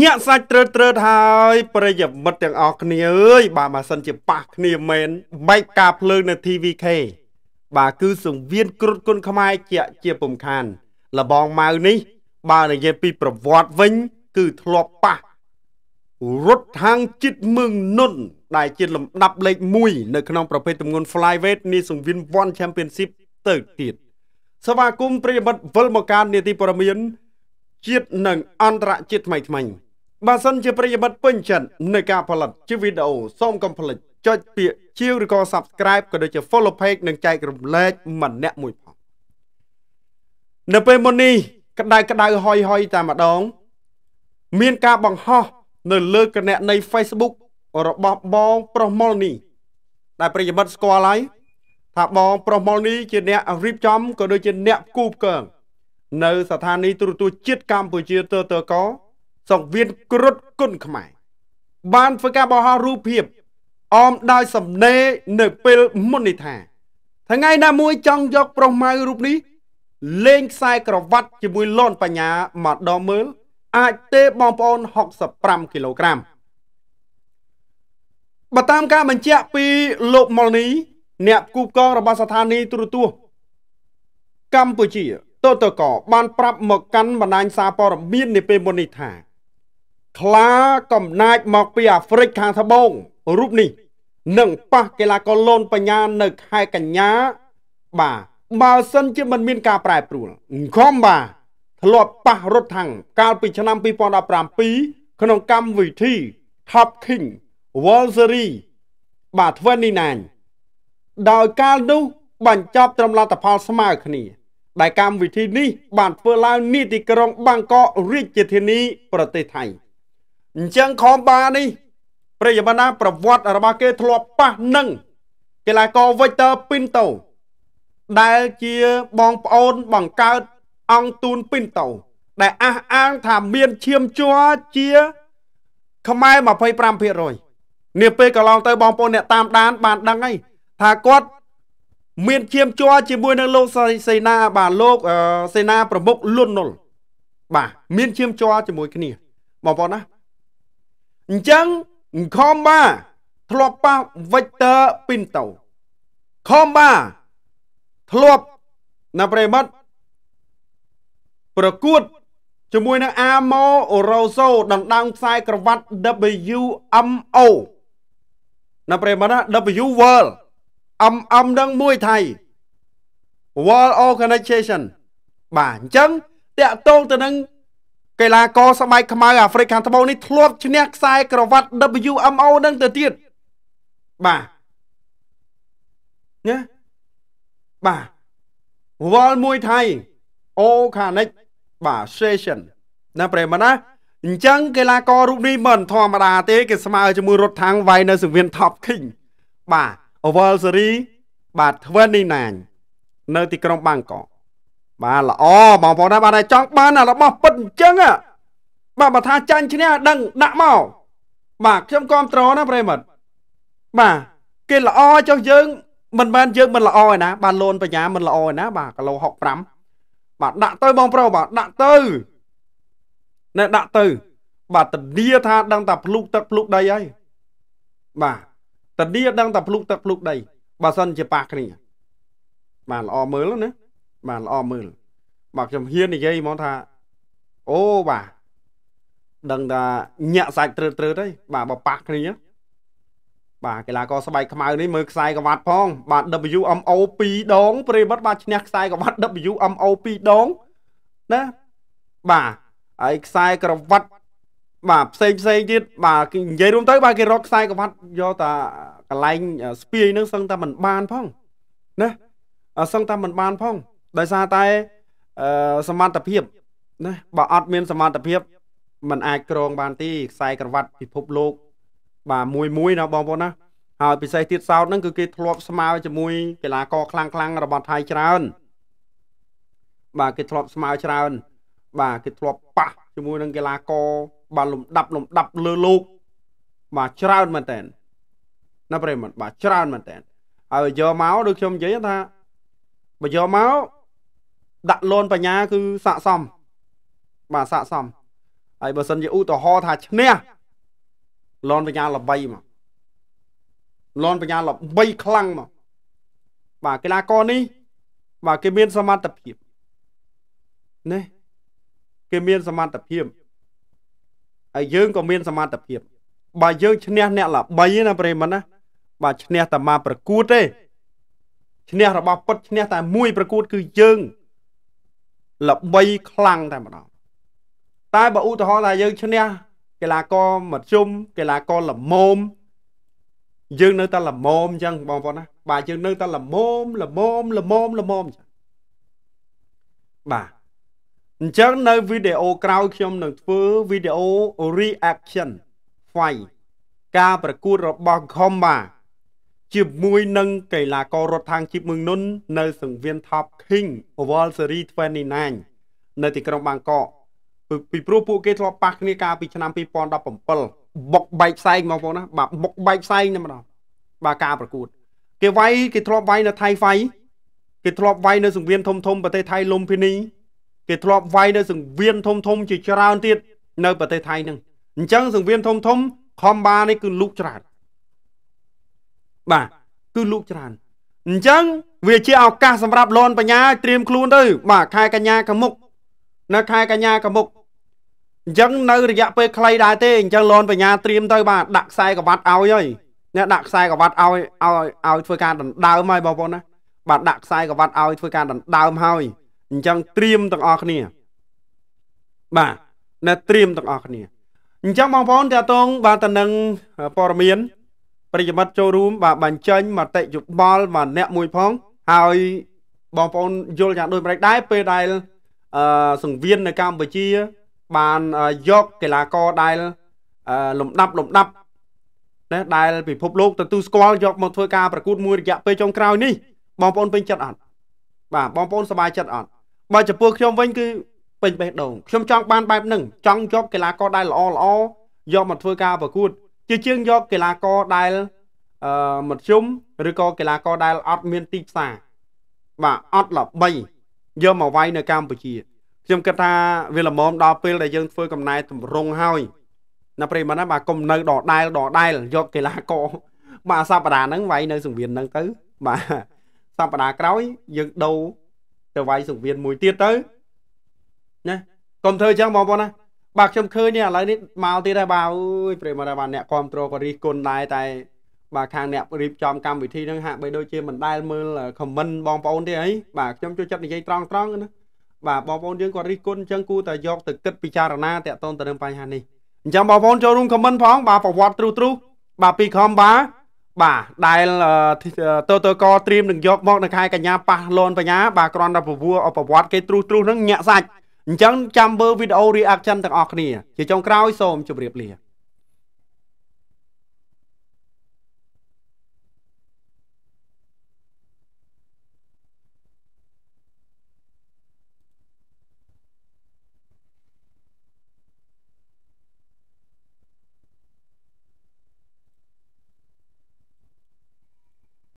ញាក់សាច់ត្រើតត្រើតហើយ ប្រិយមិត្តទាំងអស់គ្នាអើយបាទបើសិនជាប៉ះគ្នាមែនបែកការភ្លើងនៅ TVK បាទគឺសង្វៀនគ្រុតគុណខ្មែរជាជាពំខានលបងម៉ៅនេះបើនិយាយពីប្រវត្តិវិញ គឺធ្លាប់ប៉ះរត់ហាងជិតមឹងនុនដែលជាលំដាប់លេខ1នៅក្នុងប្រភេទទម្ងន់ Flyweight នៃសង្វៀន One Championship ទៅទៀតសមាគមប្រិយមិត្តវិលមកកាននេតិព័រមៀនជាតិនិងអន្តរជាតិថ្មីថ្មីបើសិនជាប្រិយមិត្តពេញចិត្តនៃការផលិតជាវីដេអូសូមកុំភ្លេចចុចពាក្យជាវឬក៏ Subscribe ក៏ដូចជា Follow Page និងចែករំលែកម្នាក់មួយផងនៅពេលមុននេះក្តៅក្តៅហុយហុយតែម្ដង មានការបង្ហោះនៅលើគណនី Facebook របស់បងប្រុសមុលនេះដែលប្រិយមិត្តស្គាល់ហើយថាបងប្រុសមុលនេះជាអ្នករៀបចំក៏ដូចជាអ្នកគូបកើងនៅស្ថានីយ៍ទូរទស្សន៍ជាតិកម្ពុជាតតកសង្វៀនគ្រុតគុណខ្មែរបានធ្វើការបង្ហោះរូបភាព អមដោយសំណេរនៅពេលមុននេះថា ថ្ងៃណាមួយចង់យកប្រុសម៉ៅរូបនេះលេងខ្សែ ក្រវ៉ាត់ជាមួយលនបញ្ញាមកដល់មើល អាចទេបងប្អូន65គីឡូក្រាមបើតាមការបញ្ជាក់ពីលោកម៉ុលនី អ្នកគូកងរបស់ស្ថានីយទូរទស្សន៍កម្ពុជាតតកបានប្រាប់មកកាន់បណ្ដាញសារព័ត៌មាននាពេលមុននេះថាខ្លាកំណាចមកពីអាហ្វ្រិកខាងត្បូងរូបនេះនឹងប៉ះកីឡាករលូនបញ្ញានៅខែកញ្ញា បាទបើសិនជាមិនមានការប្រែប្រួលខំបាទធ្លាប់ប៉ះរត់ថាំងកាលពីឆ្នាំ2017ក្នុងកម្មវិធី Top King World Series បាទ29ដោយកាលនោះបញ្ចប់ត្រឹមលទ្ធផលស្មើគ្នាដែលកម្មវិធីនេះបានធ្វើឡើងនីតិក្រុងបាងកករាជធានីប្រទេសថៃអញ្ចឹងខំបានេះប្រិយបណ្ណាប្រវត្តិរបស់គេធ្លាប់ប៉ះនឹងកីឡាករ Victor Pinto ដែលជាបងប្អូនបង្កើតអង្គទូន Pinto ដែលអះអាងថាមានឈាមជ័រជាខ្មែរ25%នេះពេលកន្លងទៅបងប្អូនអ្នកតាមដានបានដឹងហើយថាគាត់មានឈាមជ័រជាមួយនឹងលោកសេនាបាទលោកសេនាប្រមុខលន់នុលបាទមានឈាមជ័រជាមួយគ្នាបងប្អូនណាអញ្ចឹងខំបាធ្លាប់ប៉ះវិចតើពីនតោខំបាធ្លាប់ណាប្រិមត្តប្រកួតជាមួយនឹងអាម៉ូអូរ៉ូសូដណ្ដើមខ្សែក្រវ៉ាត់ WMO ណាប្រិមត្តណា W World MM នឹងមួយថៃ Wall Organization បាទអញ្ចឹងតាក់ទងទៅនឹង កីឡាករស្បែកខ្មៅអាហ្វ្រិកខាងត្បូងនេះធ្លាប់ឈ្នះខ្សែក្រវ៉ាត់ WMO នឹងទៅទៀតបាទណាបាទ Wall មួយថៃ Organic បាទ Session ណាប្រិមណាអញ្ចឹងកីឡាកររូបនេះមិនធម្មតាទេ គេស្មើជាមួយរត់ທາງវាយនៅសង្វៀន Top King បាទ Oval Series បាទ29នៅទីក្រុងបាងកកបាទល្អបងប្អូនណាបាទតែចង់បានរបស់ពិតអញ្ចឹងបាទបើថាចាញ់ឈ្នះដឹងដាក់មកបាទខ្ញុំគ្រប់ត្រណាប្រិមិត្តបាទគេល្អចុះយើងមិនបានយើងមិនល្អឯណា បាទលូនបញ្ញាមិនល្អឯណាបាទគីឡូ65បាទ ដាក់ទៅបងប្រុសបាទដាក់ទៅណែដាក់ទៅ បាទតានាថាដឹងតែភ្លុកទឹកភ្លុកដីហើយបាទតាឌីដឹងតែភ្លុកទឹកភ្លុកដីបើសិនជាប៉ះគ្នាបានល្អមើលណាបានល្អមើលមកខ្ញុំហ៊ាននិយាយហ្មងថាអូបាទដឹងថាញាក់សាច់ត្រឺតត្រឺតហើយបាទបើប៉ះគ្នាបាទកីឡាករស្បែកខ្មៅនេះមើលខ្សែក្រវ៉ាត់ផងបាទ WMO 2ដងប្រិមិត្តបាទឈ្នះខ្សែក្រវ៉ាត់ WMO 2ដងណាបាទហើយខ្សែក្រវ៉ាត់បាទផ្សេងផ្សេងទៀតបាទគេនិយាយរួមទៅ បាទគេរកខ្សែក្រវ៉ាត់យកតាកន្លែងស្ពាយនឹងសឹងតែមិនបានផងណាសឹងតែមិនបានផងដោយសារតែអឺសមត្ថភាពណាបើអត់មានសមត្ថភាពมันអាចក្រងបានទេខ្សែក្រវ៉ាត់ពិភពលោក បាទមួយមួយណាបងប្អូនណាហើយពិសេសទៀតសោតហ្នឹងគឺគេធ្លាប់ស្មើជាមួយកីឡាករខ្លាំងខ្លាំងរបស់ថៃច្រើន បាទគេធ្លាប់ស្មើច្រើនបាទគេធ្លាប់ប៉ះជាមួយនឹង កីឡាករបាទលំដាប់លំដាប់លើលោកបាទច្រើនមែនតើណាប្រិមត្តបាទច្រើនមែនតើហើយយកមកដូចខ្ញុំនិយាយថាបើយកមកដាក់លនបញ្ញាគឺស័កសមបាទស័កសមហើយបើសិនជាឧទាហរណ៍ថាឈ្នះលនបញ្ញាល្បីមកលនបញ្ញាល្បីខ្លាំងមកបាទកីឡាករនេះបាទគេមានសមត្ថភាពណាគេមានសមត្ថភាពហើយយើងក៏មានសមត្ថភាពបើយើងឈ្នះអ្នកល្បីណាប្រិមត្តណាបាទឈ្នះតែមកប្រកួតទេឈ្នះរបស់ពុតឈ្នះតែមួយប្រកួតគឺយើងល្បីខ្លាំងតែម្ដងតែបើឧទាហរណ៍ថាយើងឈ្នះកីឡាករមធ្យមកីឡាករល្មមយើង នៅតែល្មមអញ្ចឹងបងប្អូនណាបាទយើងនៅតែល្មមល្មមល្មមល្មមអញ្ចឹងបាទអញ្ចឹងនៅវីដេអូក្រោយខ្ញុំនឹងធ្វើវីដេអូ reaction ហ្វាយការប្រកួតរបស់ Gomba ជាមួយនឹងកីឡាកររត់ທາງជីបមឹងនុននៅសង្វៀន Top King World Series 29នៅទីក្រុងបាងកកពីព្រោះពួកគេធ្លាប់ប៉ះគ្នាកាលពីឆ្នាំ2017បុកបែកផ្សែងបងប្អូនណា បាទបុកបែកផ្សែងតែម្ដងបាទការប្រកួត គេវាយគេធ្លាប់វាយនៅថៃហ្វៃគេធ្លាប់វាយនៅសង្វៀនធំធំប្រទេសថៃលុំពិនីគេធ្លាប់វាយនៅសង្វៀនធំធំ ជា ច្រើនទៀតនៅប្រទេសថៃហ្នឹងអញ្ចឹងសង្វៀនធំធំខំបានេះគឺលូកច្រើនបាទគឺលូកច្រើនអញ្ចឹងវាជាឱកាសសម្រាប់លន់បញ្ញាត្រៀមខ្លួនទៅ បាទខែកញ្ញាកមុកនៅ ខែកញ្ញាកមុកអញ្ចឹងនៅរយៈពេលខ្លីដែរទេអញ្ចឹងលន់បញ្ញាត្រៀមទៅបាទដាក់ខ្សែក្រវ៉ាត់ឲ្យហើយអ្នកដាក់ខ្សែក្រវ៉ាត់ឲ្យឲ្យឲ្យធ្វើការដណ្ដើមហើយបងប្អូនណាបាទដាក់ខ្សែក្រវ៉ាត់ឲ្យធ្វើការដណ្ដើមហើយអញ្ចឹងត្រៀមទាំងអស់គ្នាបាទណែត្រៀមទាំងអស់គ្នាអញ្ចឹងបងប្អូនតើតងបាទតនឹងព័ត៌មានប្រិយមិត្តចូលរួមបាទបញ្ចេញមតិយោបល់មកអ្នក មួយផង ហើយបងប្អូនយល់យ៉ាងដូចម្ដេចដែរពេលដែលអឺសង្វៀននៅកម្ពុជា បានយកកីឡាករដែលលំដាប់លំដាប់ណាដែលពិភពលោកទទួលស្គាល់យកមកធ្វើការប្រកួតមួយរយៈពេលចុងក្រោយនេះបងប្អូនពេញចិត្តអត់បាទបងប្អូនសប្បាយចិត្តអត់បើចំពោះខ្ញុំវិញគឺពេញបេះដូងខ្ញុំចង់បានបែបហ្នឹងចង់យកកីឡាករដែលល្អល្អយកមកធ្វើការប្រកួតជាជាងយកកីឡាករដែលអឺមធ្យមឬក៏កីឡាករដែលអត់មានទីផ្សារបាទអត់ល្បីយកមកវាយនៅកម្ពុជាខ្ញុំគិតថាវាល្មមដល់ពេលដែលយើងធ្វើកំណែតម្រង់ហើយណាប្រិមត្តណាបាទកុំនៅដដែលដដែលយកកីឡាករបាទសប្តាហ៍ហ្នឹងវាយនៅសង្វៀនហ្នឹងទៅបាទសប្តាហ៍ក្រោយយើងដូរទៅវាយសង្វៀនមួយទៀតទៅណាកុំធ្វើអញ្ចឹងបងប្អូនណាបាទខ្ញុំឃើញនេះឥឡូវនេះមកទៀតហើយបាទអើយព្រមតែបាទអ្នកគ្រប់គ្រងក៏រិះគន់ដែរតែបាទខាងអ្នករៀបចំកម្មវិធីហ្នឹងហាក់បីដូចជាមិនដែលមើលខមមិនបងប្អូនទេអីបាទខ្ញុំចូលចិត្តនិយាយត្រង់ត្រង់ណាបាទបងប្អូនយើងក៏រិះគន់អញ្ចឹងគួរតែយកទៅគិតពិចារណាតាក់ទងទៅនឹងបញ្ហានេះអញ្ចឹងបងប្អូនចូលរួមខមមិនផងបាទប្រវត្តិទ្រុសទ្រុសបាទពីខំបាទបាទដែលតើតើកត្រៀមនឹងយកមកនៅខែកញ្ញាប៉ះលនបញ្ញា បាទគ្រាន់តែពវរប្រវត្តិគេទ្រុសទ្រុសនឹងញាក់សាច់អញ្ចឹងចាំមើលវីដេអូ reaction ទាំងអស់គ្នាជាចុងក្រោយសូមជម្រាបលា